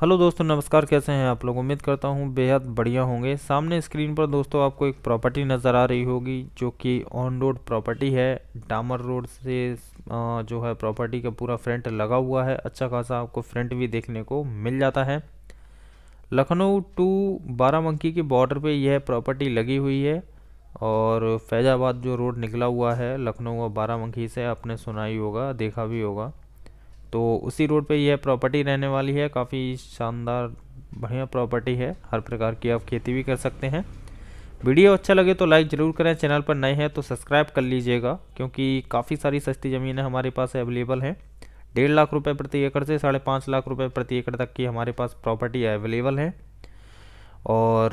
hello दोस्तों नमस्कार कैसे हैं आप लोग उम्मीद करता हूं बेहद बढ़िया होंगे सामने स्क्रीन पर दोस्तों आपको एक प्रॉपर्टी नज़र आ रही होगी जो कि ऑन रोड प्रॉपर्टी है डामर रोड से जो है प्रॉपर्टी का पूरा फ्रंट लगा हुआ है अच्छा खासा आपको फ्रंट भी देखने को मिल जाता है लखनऊ टू बाराबंकी के बॉर्डर पर यह प्रॉपर्टी लगी हुई है और फैज़ाबाद जो रोड निकला हुआ है लखनऊ और बाराबंकी से आपने सुना ही होगा देखा भी होगा तो उसी रोड पे यह प्रॉपर्टी रहने वाली है काफ़ी शानदार बढ़िया प्रॉपर्टी है हर प्रकार की आप खेती भी कर सकते हैं वीडियो अच्छा लगे तो लाइक ज़रूर करें चैनल पर नए हैं तो सब्सक्राइब कर लीजिएगा क्योंकि काफ़ी सारी सस्ती ज़मीनें हमारे पास अवेलेबल हैं डेढ़ लाख रुपए प्रति एकड़ से साढ़े पाँच लाख रुपए प्रति एकड़ तक की हमारे पास प्रॉपर्टी अवेलेबल है और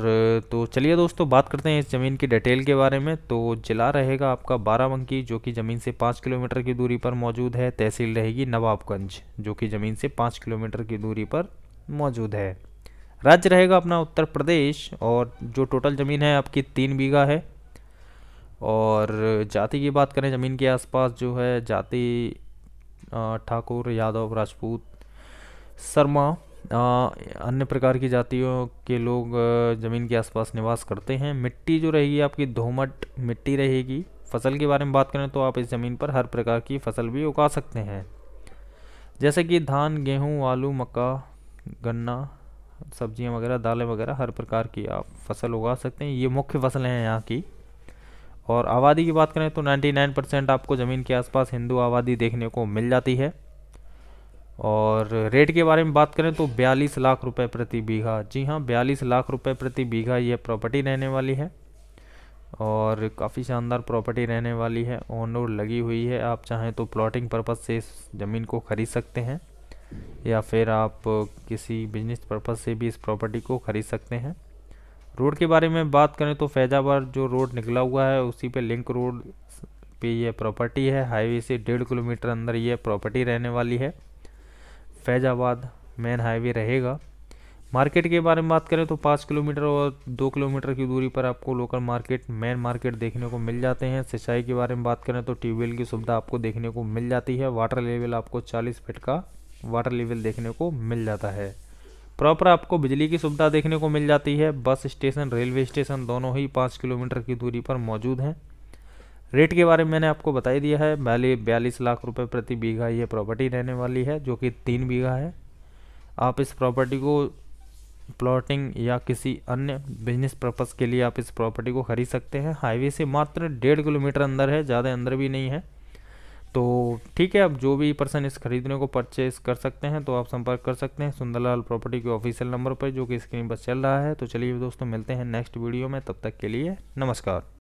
तो चलिए दोस्तों बात करते हैं इस ज़मीन की डिटेल के बारे में तो ज़िला रहेगा आपका बाराबंकी जो कि ज़मीन से पाँच किलोमीटर की दूरी पर मौजूद है तहसील रहेगी नवाबगंज जो कि ज़मीन से पाँच किलोमीटर की दूरी पर मौजूद है राज्य रहेगा अपना उत्तर प्रदेश और जो टोटल ज़मीन है आपकी तीन बीघा है और जाति की बात करें ज़मीन के आसपास जो है जाति ठाकुर यादव राजपूत शर्मा अन्य प्रकार की जातियों के लोग ज़मीन के आसपास निवास करते हैं मिट्टी जो रहेगी आपकी धोमट मिट्टी रहेगी फसल के बारे में बात करें तो आप इस ज़मीन पर हर प्रकार की फसल भी उगा सकते हैं जैसे कि धान गेहूँ आलू मक्का गन्ना सब्जियां वगैरह दालें वगैरह हर प्रकार की आप फसल उगा सकते हैं ये मुख्य फसलें हैं यहाँ की और आबादी की बात करें तो 99 परसेंट आपको ज़मीन के आसपास हिंदू आबादी देखने को मिल जाती है और रेट के बारे में बात करें तो बयालीस लाख रुपए प्रति बीघा जी हाँ बयालीस लाख रुपए प्रति बीघा ये प्रॉपर्टी रहने वाली है और काफ़ी शानदार प्रॉपर्टी रहने वाली है ऑन रोड लगी हुई है आप चाहें तो प्लॉटिंग पर्पज़ से इस ज़मीन को ख़रीद सकते हैं या फिर आप किसी बिजनेस पर्पज़ से भी इस प्रॉपर्टी को ख़रीद सकते हैं रोड के बारे में बात करें तो फैजाबाद जो रोड निकला हुआ है उसी पर लिंक रोड पे यह प्रॉपर्टी है हाईवे से डेढ़ किलोमीटर अंदर यह प्रॉपर्टी रहने वाली है फैजाबाद मेन हाईवे रहेगा मार्केट के बारे में बात करें तो पाँच किलोमीटर और दो किलोमीटर की दूरी पर आपको लोकल मार्केट मेन मार्केट देखने को मिल जाते हैं सिंचाई के बारे में बात करें तो ट्यूबवेल की सुविधा आपको देखने को मिल जाती है वाटर लेवल आपको 40 फीट का वाटर लेवल देखने को मिल जाता है प्रॉपर आपको बिजली की सुविधा देखने को मिल जाती है बस स्टेशन रेलवे स्टेशन दोनों ही पाँच किलोमीटर की दूरी पर मौजूद हैं रेट के बारे में मैंने आपको बताई दिया है पहले बयालीस लाख रुपए प्रति बीघा ये प्रॉपर्टी रहने वाली है जो कि तीन बीघा है आप इस प्रॉपर्टी को प्लॉटिंग या किसी अन्य बिजनेस पर्पस के लिए आप इस प्रॉपर्टी को खरीद सकते हैं हाईवे से मात्र डेढ़ किलोमीटर अंदर है ज़्यादा अंदर भी नहीं है तो ठीक है अब जो भी पर्सन इस खरीदने को परचेस कर सकते हैं तो आप संपर्क कर सकते हैं सुंदरलाल प्रॉपर्टी के ऑफिशियल नंबर पर जो कि स्क्रीन पर चल रहा है तो चलिए दोस्तों मिलते हैं नेक्स्ट वीडियो में तब तक के लिए नमस्कार